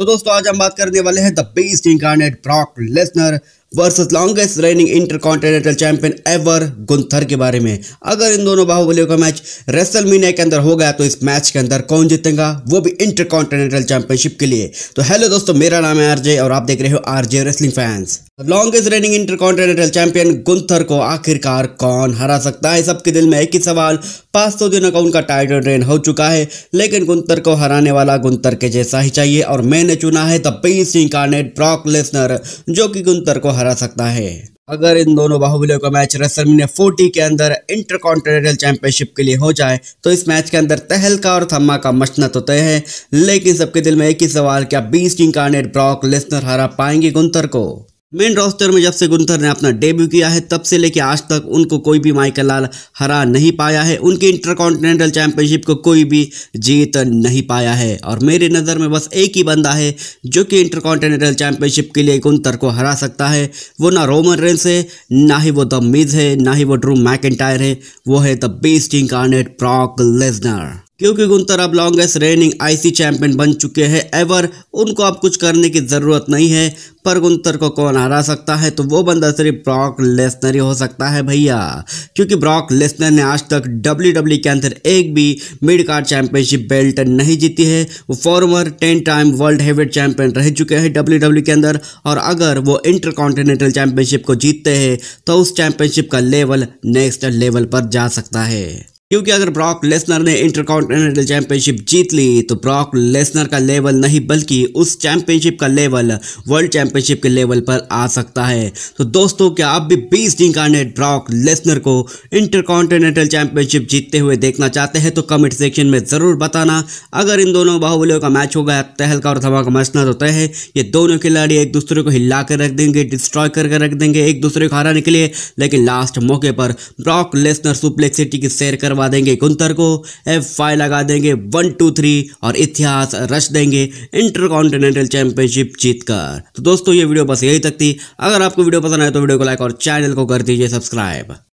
तो दोस्तों आज हम बात करने वाले हैं the best incarnate Brock Lesnar versus longest running intercontinental champion ever Gunther के बारे में अगर इन दोनों बाहुबलियों का मैच रेसल मीनिया के अंदर हो गया तो इस मैच के अंदर कौन जीतेगा वो भी इंटरकॉन्टिनेंटल चैंपियनशिप के लिए तो हेलो दोस्तों मेरा नाम है आरजे और आप देख रहे हो RJ wrestling fans longest running intercontinental champion Gunther को आखिरकार कौन हरा सकता है सबके दिल में एक ही सवाल पाँच सौ दिनों का उनका टाइटल रेन हो चुका है लेकिन गुंतर को हराने वाला गुंतर के जैसा ही चाहिए और मैंने चुना है the best incarnate Brock Lesnar जो कि गुंतर को हरा सकता है अगर इन दोनों बाहुबलियों का मैच मीनिया फोर्टी के अंदर इंटर कॉन्टिनेंटल चैंपियनशिप के लिए हो जाए तो इस मैच के अंदर तहलका और थम्मा का मशनत तो तय है लेकिन सबके दिल में एक ही सवाल क्या बीस किंग कार्नेट ब्रॉक लेस्नर हरा पाएंगे गुंतर को मेन रोस्टर में जब से गुंथर ने अपना डेब्यू किया है तब से लेकर आज तक उनको कोई भी माइकल लाल हरा नहीं पाया है उनकी इंटरकॉन्टिनेंटल चैंपियनशिप को कोई भी जीत नहीं पाया है और मेरी नज़र में बस एक ही बंदा है जो कि इंटरकॉन्टिनेंटल चैंपियनशिप के लिए गुंथर को हरा सकता है वो ना रोमन रेंस है ना ही वो द मिज है ना ही वो ड्रू मैकेंटायर है वो है the best incarnate Brock Lesnar क्योंकि गुंतर अब लॉन्गेस्ट रेनिंग आईसी चैंपियन बन चुके हैं एवर उनको अब कुछ करने की ज़रूरत नहीं है पर गुंतर को कौन हरा सकता है तो वो बंदा सिर्फ ब्रॉक लेसनर ही हो सकता है भैया क्योंकि ब्रॉक लेसनर ने आज तक डब्ल्यू डब्ल्यू e के अंदर एक भी मिड कार्ड चैंपियनशिप बेल्ट नहीं जीती है वो former ten time world heavyweight champion रह चुके हैं डब्ल्यू डब्ल्यू e के अंदर और अगर वो इंटर कॉन्टिनेंटल चैंपियनशिप को जीतते हैं तो उस चैंपियनशिप का लेवल नेक्स्ट लेवल पर जा सकता है क्योंकि अगर ब्रॉक लेसनर ने इंटरकॉन्टिनेंटल चैंपियनशिप जीत ली तो ब्रॉक लेसनर का लेवल नहीं बल्कि उस चैंपियनशिप का लेवल वर्ल्ड चैंपियनशिप के लेवल पर आ सकता है तो दोस्तों क्या आप भी बीस दिन ब्रॉक लेसनर को इंटरकॉन्टिनेंटल चैंपियनशिप जीतते हुए देखना चाहते हैं तो कमेंट सेक्शन में ज़रूर बताना अगर इन दोनों बाहुबलियों का मैच होगा तहलका और धमाका मचना तो तय है ये दोनों खिलाड़ी एक दूसरे को हिला कर रख देंगे डिस्ट्रॉय करके रख देंगे एक दूसरे को हराने के लिए लेकिन लास्ट मौके पर ब्रॉक लेसनर सुप्लेक्सिटी की सैर करवा करवा देंगे कुंतर को एफ लगा देंगे वन टू थ्री और इतिहास रच देंगे इंटर कॉन्टिनेंटल चैंपियनशिप जीतकर तो दोस्तों ये वीडियो बस यही तक थी अगर आपको वीडियो पसंद आए तो वीडियो को लाइक और चैनल को कर दीजिए सब्सक्राइब